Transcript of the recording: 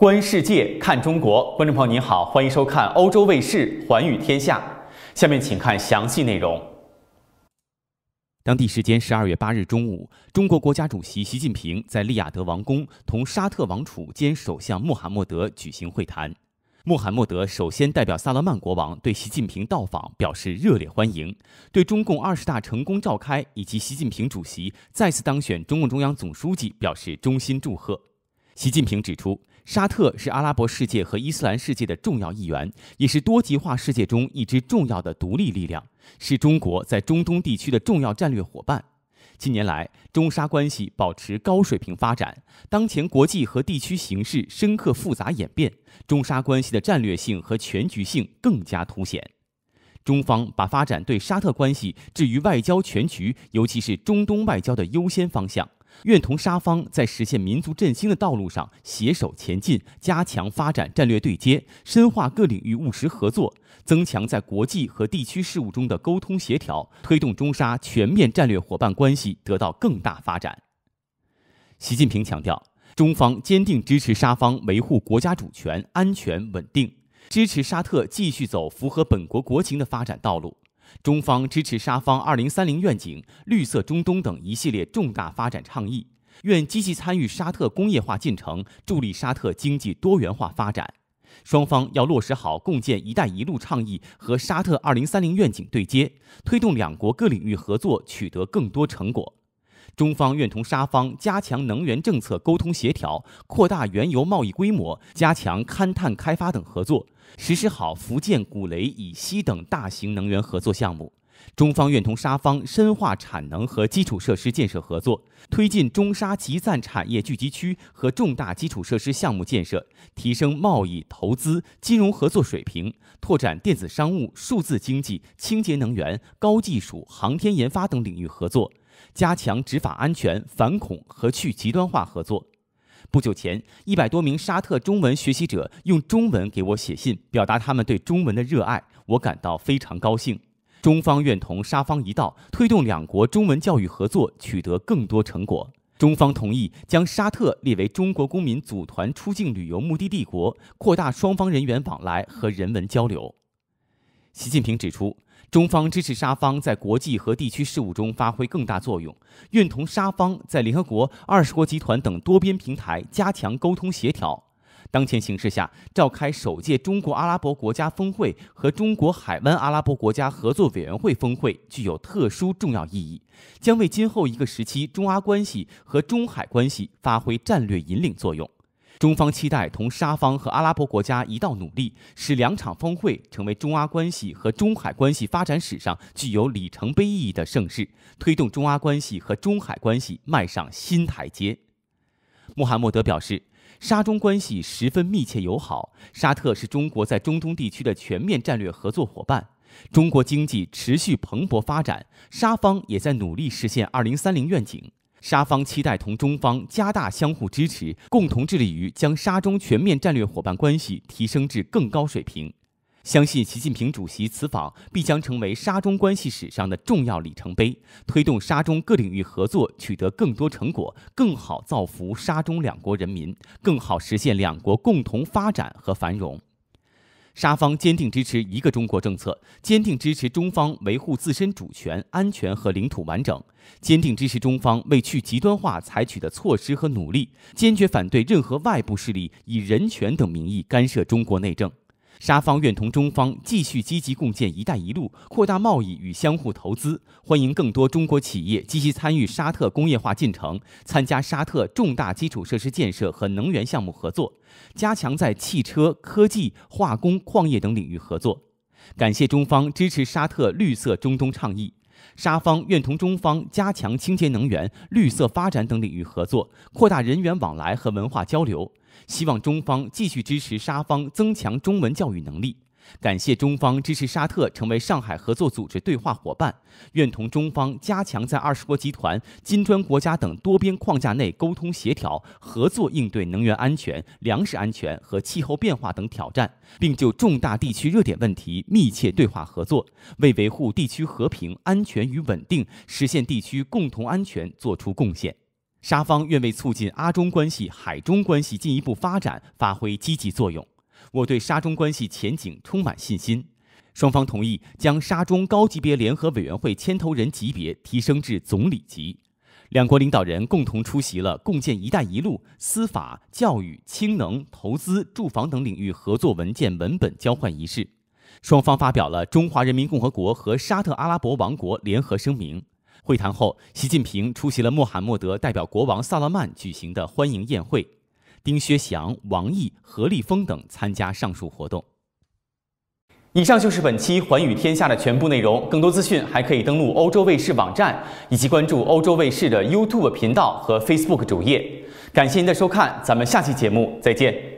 观世界，看中国。观众朋友您好，欢迎收看欧洲卫视《寰宇天下》。下面请看详细内容。当地时间十二月八日中午，中国国家主席习近平在利雅得王宫同沙特王储兼首相穆罕默德举行会谈。穆罕默德首先代表萨勒曼国王对习近平到访表示热烈欢迎，对中共二十大成功召开以及习近平主席再次当选中共中央总书记表示衷心祝贺。习近平指出。沙特是阿拉伯世界和伊斯兰世界的重要一员，也是多极化世界中一支重要的独立力量，是中国在中东地区的重要战略伙伴。近年来，中沙关系保持高水平发展。当前国际和地区形势深刻复杂演变，中沙关系的战略性和全局性更加凸显。中方把发展对沙特关系置于外交全局，尤其是中东外交的优先方向。愿同沙方在实现民族振兴的道路上携手前进，加强发展战略对接，深化各领域务实合作，增强在国际和地区事务中的沟通协调，推动中沙全面战略伙伴关系得到更大发展。习近平强调，中方坚定支持沙方维护国家主权、安全、稳定，支持沙特继续走符合本国国情的发展道路。中方支持沙方“二零三零愿景”“绿色中东”等一系列重大发展倡议，愿积极参与沙特工业化进程，助力沙特经济多元化发展。双方要落实好共建“一带一路”倡议和沙特“二零三零愿景”对接，推动两国各领域合作取得更多成果。中方愿同沙方加强能源政策沟通协调，扩大原油贸易规模，加强勘探开发等合作，实施好福建古雷乙烯等大型能源合作项目。中方愿同沙方深化产能和基础设施建设合作，推进中沙集赞产业聚集区和重大基础设施项目建设，提升贸易、投资、金融合作水平，拓展电子商务、数字经济、清洁能源、高技术、航天研发等领域合作。加强执法、安全、反恐和去极端化合作。不久前，一百多名沙特中文学习者用中文给我写信，表达他们对中文的热爱，我感到非常高兴。中方愿同沙方一道，推动两国中文教育合作取得更多成果。中方同意将沙特列为中国公民组团出境旅游目的地国，扩大双方人员往来和人文交流。习近平指出，中方支持沙方在国际和地区事务中发挥更大作用，愿同沙方在联合国、二十国集团等多边平台加强沟通协调。当前形势下，召开首届中国阿拉伯国家峰会和中国海湾阿拉伯国家合作委员会峰会具有特殊重要意义，将为今后一个时期中阿关系和中海关系发挥战略引领作用。中方期待同沙方和阿拉伯国家一道努力，使两场峰会成为中阿关系和中海关系发展史上具有里程碑意义的盛事，推动中阿关系和中海关系迈上新台阶。穆罕默德表示，沙中关系十分密切友好，沙特是中国在中东地区的全面战略合作伙伴。中国经济持续蓬勃发展，沙方也在努力实现“二零三零”愿景。沙方期待同中方加大相互支持，共同致力于将沙中全面战略伙伴关系提升至更高水平。相信习近平主席此访必将成为沙中关系史上的重要里程碑，推动沙中各领域合作取得更多成果，更好造福沙中两国人民，更好实现两国共同发展和繁荣。沙方坚定支持一个中国政策，坚定支持中方维护自身主权、安全和领土完整，坚定支持中方为去极端化采取的措施和努力，坚决反对任何外部势力以人权等名义干涉中国内政。沙方愿同中方继续积极共建“一带一路”，扩大贸易与相互投资，欢迎更多中国企业积极参与沙特工业化进程，参加沙特重大基础设施建设和能源项目合作，加强在汽车、科技、化工、矿业等领域合作。感谢中方支持沙特“绿色中东”倡议。沙方愿同中方加强清洁能源、绿色发展等领域合作，扩大人员往来和文化交流。希望中方继续支持沙方增强中文教育能力。感谢中方支持沙特成为上海合作组织对话伙伴，愿同中方加强在二十国集团、金砖国家等多边框架内沟通协调，合作应对能源安全、粮食安全和气候变化等挑战，并就重大地区热点问题密切对话合作，为维护地区和平、安全与稳定，实现地区共同安全作出贡献。沙方愿为促进阿中关系、海中关系进一步发展发挥积极作用。我对沙中关系前景充满信心，双方同意将沙中高级别联合委员会牵头人级别提升至总理级。两国领导人共同出席了共建“一带一路”司法、教育、氢能、投资、住房等领域合作文件文本交换仪式。双方发表了《中华人民共和国和沙特阿拉伯王国联合声明》。会谈后，习近平出席了穆罕默德代表国王萨勒曼举行的欢迎宴会。丁薛祥、王毅、何立峰等参加上述活动。以上就是本期《寰宇天下》的全部内容，更多资讯还可以登录欧洲卫视网站，以及关注欧洲卫视的 YouTube 频道和 Facebook 主页。感谢您的收看，咱们下期节目再见。